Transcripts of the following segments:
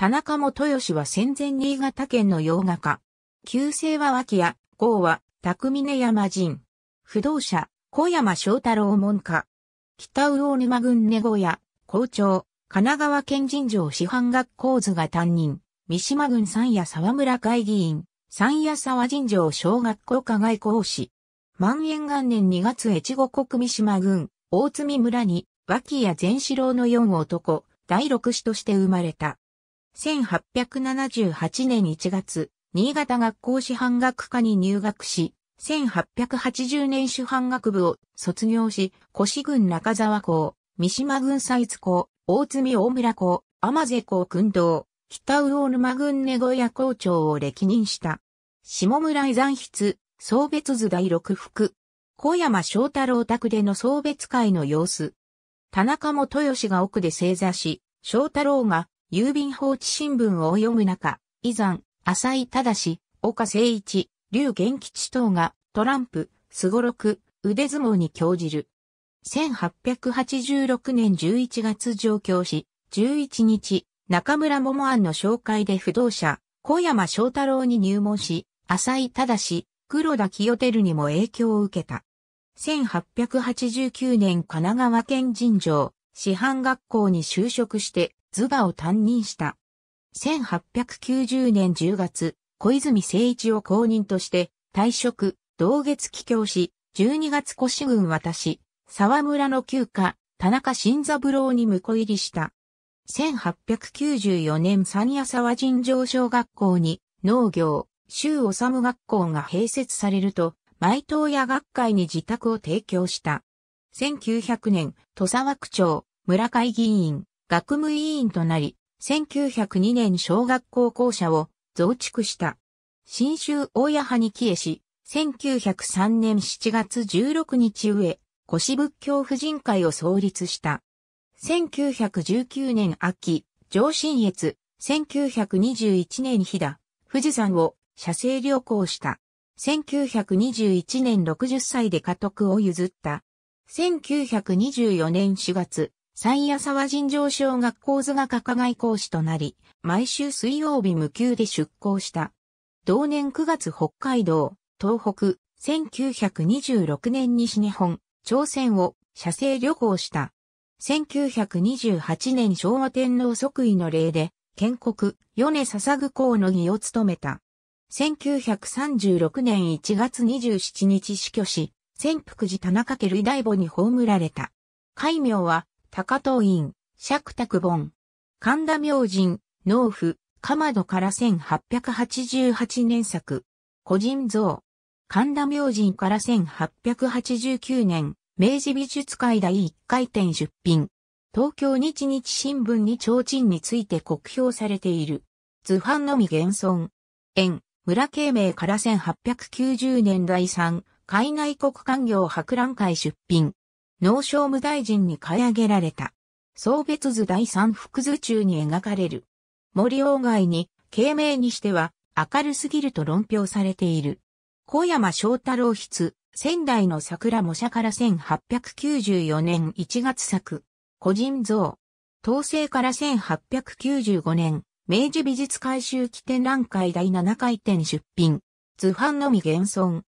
田中元義は戦前新潟県の洋画家。旧姓は脇屋、郷は、匠峰山人。不動者、小山翔太郎門下。北魚沼郡根小屋、校長、神奈川県人情師範学校図が担任。三島郡三夜沢村会議員、三夜沢人情小学校課外講師。万延元年2月越後国三島郡、大津村に、脇屋善四郎の四男、第六子として生まれた。1878年1月、新潟学校師範学科に入学し、1880年師範学部を卒業し、越郡中沢校、三島郡西津校、大津大村校、天瀬校訓道、北魚沼郡根小屋校長を歴任した。下村遺産筆、送別図第六福。小山翔太郎宅での送別会の様子。田中も豊氏が奥で正座し、翔太郎が郵便放置新聞を読む中、以山、浅井正、岡誠一、劉元吉等がトランプ、スゴロク、腕相撲に興じる。1886年11月上京し、11日、中村桃庵の紹介で不動者、小山翔太郎に入門し、浅井正、黒田清照にも影響を受けた。1889年神奈川県尋常、師範学校に就職してズバを担任した。1890年10月、小泉誠一を公認として退職、同月帰郷し、12月越軍渡し、沢村の旧家、田中新三郎に婿入りした。1894年三夜沢尋常小学校に農業、州治学校が併設されると、毎東屋学会に自宅を提供した。1900年、戸沢区長、村会議員、学務委員となり、1902年小学校校舎を増築した。新州大谷に帰依し、1903年7月16日上、越仏教婦人会を創立した。1919年秋、上信越、1921年日田、富士山を写生旅行した。1921年60歳で家督を譲った。1924年4月、三夜沢尋常小学校図画科加外講師となり、毎週水曜日無休で出校した。同年9月北海道、東北、1926年西日本、朝鮮を写生旅行した。1928年昭和天皇即位の礼で、建国、米笹ぐ公の儀を務めた。1936年1月27日死去し、潜伏寺田中家類大母に葬られた。戒名は、高藤院、釈卓本。神田明神、農夫、かまどから1888年作。個人像。神田明神から1889年、明治美術会第1回展出品。東京日日新聞に提灯について酷評されている。図版のみ現存。円、村慶明から1890年第3、海内国官業博覧会出品。農商務大臣に買い上げられた。送別図第三福図中に描かれる。森鴎外に、慶明にしては、明るすぎると論評されている。小山翔太郎筆、仙台の桜模写から1894年1月作、個人像。統制から1895年、明治美術改修期展覧会第7回展出品。図版のみ現存。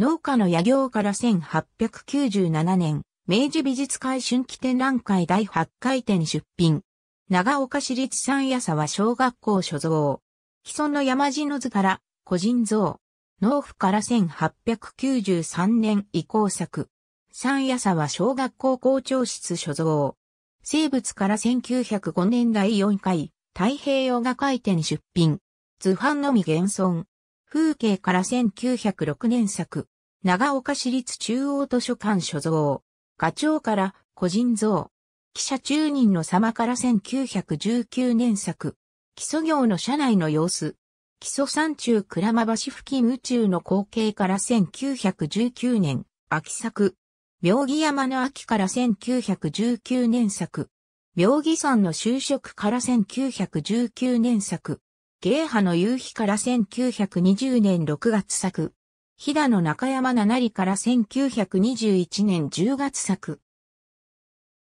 農家の野行から1897年、明治美術会春季展覧会第8回展出品。長岡市立三夜沢小学校所蔵。既存の山地の図から個人像。農夫から1893年以降作。三夜沢小学校校長室所蔵。生物から1905年第4回太平洋画会展出品。図版のみ現存。風景から1906年作。長岡市立中央図書館所蔵。課長から個人像。記者中人の様から1919年作。基礎業の社内の様子。基礎山中倉間橋付近宇宙の光景から1919年秋作。病気山の秋から1919年作。病気山の就職から1919年作。芸派の夕日から1920年6月作。飛騨の中山七里から1921年10月作。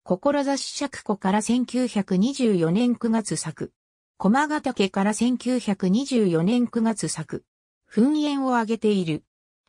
志釈子から1924年9月作。駒ヶ岳から1924年9月作。噴煙を上げている。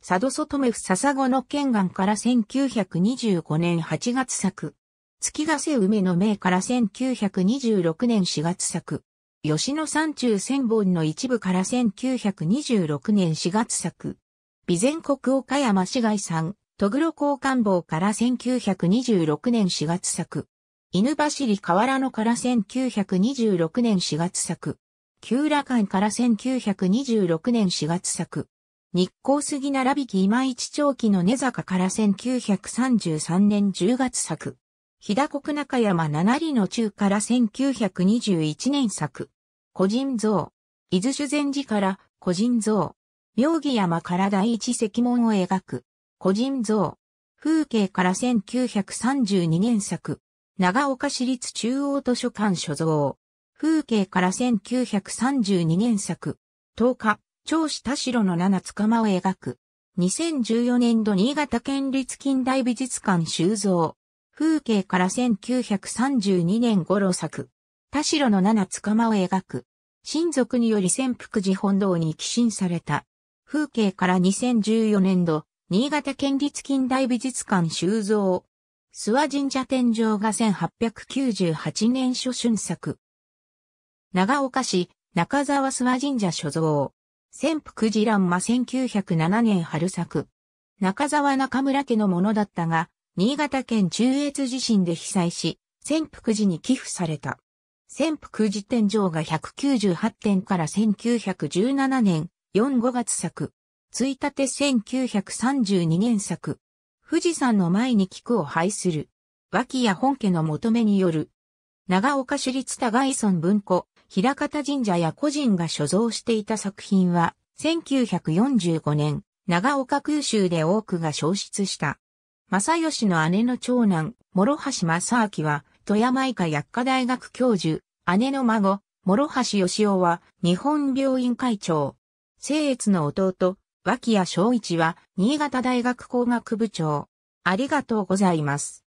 佐渡外目笹子の県岸から1925年8月作。月ヶ瀬梅の名から1926年4月作。吉野山中千本の一部から1926年4月作。備前国岡山市街ん、戸黒交官房から1926年4月作。犬走り河原野から1926年4月作。旧羅館から1926年4月作。日光杉並木き今市長期の根坂から1933年10月作。日田国中山七里の中から1921年作。個人像。伊豆修善寺から個人像。妙義山から第一石門を描く、個人像。風景から1932年作。長岡市立中央図書館所蔵。風景から1932年作。十日、長子田代の七つかまを描く。2014年度新潟県立近代美術館収蔵。風景から1932年頃作。田代の七つかまを描く。親族により潜伏寺本堂に寄進された。風景から2014年度、新潟県立近代美術館収蔵。諏訪神社天井が1898年初春作。長岡市、中沢諏訪神社所蔵。潜伏寺蘭馬1907年春作。中沢中村家のものだったが、新潟県中越地震で被災し、潜伏寺に寄付された。潜伏寺天井が198点から1917年、4-5月作。つたて1932年作。富士山の前に菊を拝する。脇や本家の求めによる。長岡市立田外村文庫、平方神社や個人が所蔵していた作品は、1945年、長岡空襲で多くが消失した。正義の姉の長男、諸橋正明は、富山医科薬科大学教授、姉の孫、諸橋義夫は、日本病院会長。清越の弟、脇谷正一は、新潟大学工学部長。ありがとうございます。